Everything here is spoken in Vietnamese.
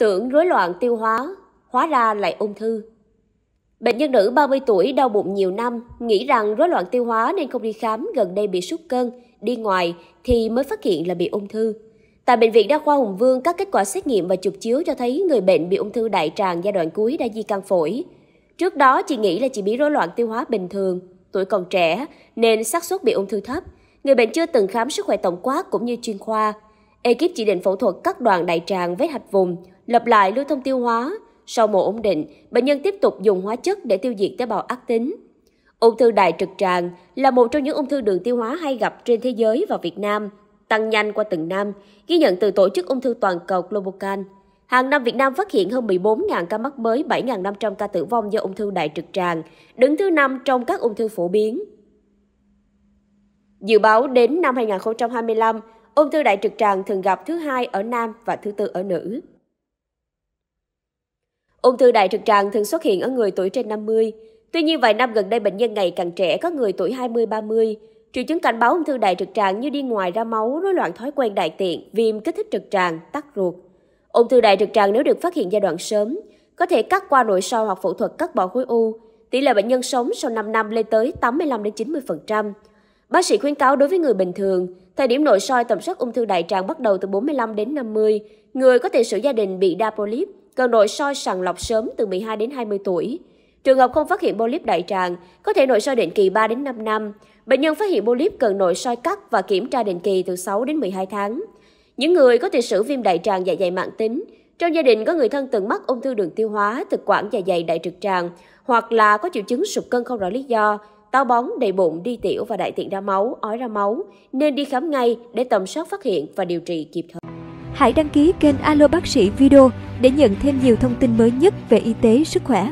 tưởng rối loạn tiêu hóa, hóa ra lại ung thư. Bệnh nhân nữ 30 tuổi đau bụng nhiều năm, nghĩ rằng rối loạn tiêu hóa nên không đi khám gần đây bị sút cân, đi ngoài thì mới phát hiện là bị ung thư. Tại Bệnh viện Đa khoa Hùng Vương, các kết quả xét nghiệm và chụp chiếu cho thấy người bệnh bị ung thư đại tràng giai đoạn cuối đã di căn phổi. Trước đó, chị nghĩ là chị bị rối loạn tiêu hóa bình thường, tuổi còn trẻ nên xác suất bị ung thư thấp. Người bệnh chưa từng khám sức khỏe tổng quát cũng như chuyên khoa. Ekip chỉ định phẫu thuật cắt đoạn đại tràng vết hạch vùng, lập lại lưu thông tiêu hóa. Sau mổ ổn định, bệnh nhân tiếp tục dùng hóa chất để tiêu diệt tế bào ác tính. Ung thư đại trực tràng là một trong những ung thư đường tiêu hóa hay gặp trên thế giới và Việt Nam, tăng nhanh qua từng năm, ghi nhận từ Tổ chức Ung thư Toàn cầu Globocan. Hàng năm Việt Nam phát hiện hơn 14.000 ca mắc mới, 7.500 ca tử vong do ung thư đại trực tràng, đứng thứ năm trong các ung thư phổ biến. Dự báo đến năm 2025, ung thư đại trực tràng thường gặp thứ hai ở nam và thứ tư ở nữ. Ung thư đại trực tràng thường xuất hiện ở người tuổi trên 50. Tuy nhiên vài năm gần đây bệnh nhân ngày càng trẻ có người tuổi 20-30. Triệu chứng cảnh báo ung thư đại trực tràng như đi ngoài ra máu, rối loạn thói quen đại tiện, viêm kích thích trực tràng, tắc ruột. Ung thư đại trực tràng nếu được phát hiện giai đoạn sớm, có thể cắt qua nội soi hoặc phẫu thuật cắt bỏ khối u. Tỷ lệ bệnh nhân sống sau 5 năm lên tới 85 đến 90%. Bác sĩ khuyến cáo đối với người bình thường, thời điểm nội soi tầm soát ung thư đại tràng bắt đầu từ 45 đến 50, người có tiền sử gia đình bị đa polyp, cần nội soi sàng lọc sớm từ 12 đến 20 tuổi. Trường hợp không phát hiện polyp đại tràng, có thể nội soi định kỳ 3 đến 5 năm. Bệnh nhân phát hiện polyp cần nội soi cắt và kiểm tra định kỳ từ 6 đến 12 tháng. Những người có tiền sử viêm đại tràng dạ dày mạng tính, trong gia đình có người thân từng mắc ung thư đường tiêu hóa, thực quản dạ dày đại trực tràng, hoặc là có triệu chứng sụt cân không rõ lý do, táo bón, đầy bụng, đi tiểu và đại tiện ra máu, ói ra máu, nên đi khám ngay để tầm soát phát hiện và điều trị kịp thời. Hãy đăng ký kênh Alo Bác sĩ Video để nhận thêm nhiều thông tin mới nhất về y tế, sức khỏe